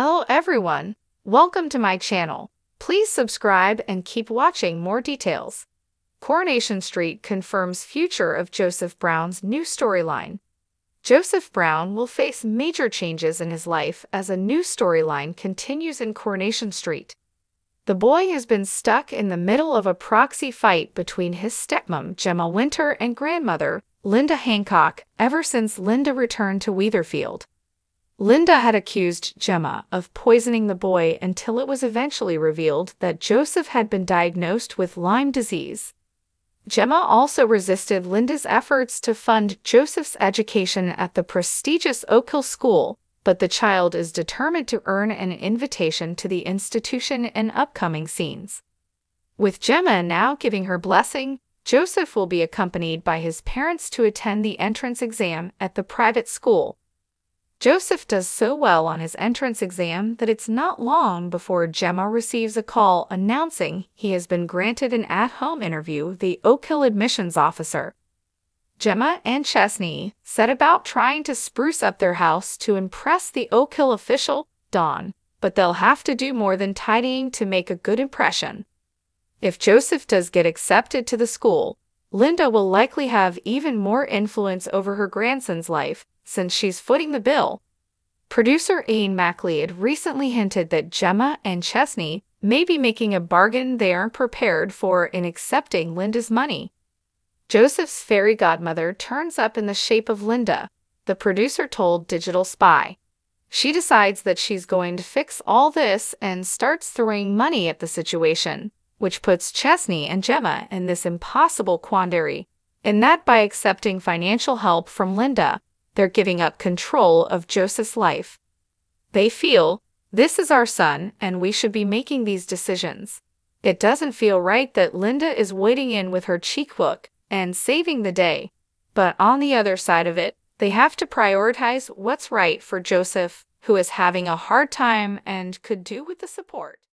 Hello everyone, welcome to my channel. Please subscribe and keep watching more details. Coronation Street confirms future of Joseph Brown's new storyline. Joseph Brown will face major changes in his life as a new storyline continues in Coronation Street. The boy has been stuck in the middle of a proxy fight between his stepmom, Gemma Winter, and grandmother, Linda Hancock, ever since Linda returned to Weatherfield. Linda had accused Gemma of poisoning the boy until it was eventually revealed that Joseph had been diagnosed with Lyme disease. Gemma also resisted Linda's efforts to fund Joseph's education at the prestigious Oak Hill School, but the child is determined to earn an invitation to the institution in upcoming scenes. With Gemma now giving her blessing, Joseph will be accompanied by his parents to attend the entrance exam at the private school, Joseph does so well on his entrance exam that it's not long before Gemma receives a call announcing he has been granted an at-home interview with the Oak Hill admissions officer. Gemma and Chesney set about trying to spruce up their house to impress the Oak Hill official, Don, but they'll have to do more than tidying to make a good impression. If Joseph does get accepted to the school, Linda will likely have even more influence over her grandson's life since she's footing the bill. Producer Ian MacLeod recently hinted that Gemma and Chesney may be making a bargain they aren't prepared for in accepting Linda's money. Joseph's fairy godmother turns up in the shape of Linda, the producer told Digital Spy. She decides that she's going to fix all this and starts throwing money at the situation which puts Chesney and Gemma in this impossible quandary, in that by accepting financial help from Linda, they're giving up control of Joseph's life. They feel, this is our son, and we should be making these decisions. It doesn't feel right that Linda is waiting in with her cheekbook and saving the day. But on the other side of it, they have to prioritize what's right for Joseph, who is having a hard time and could do with the support.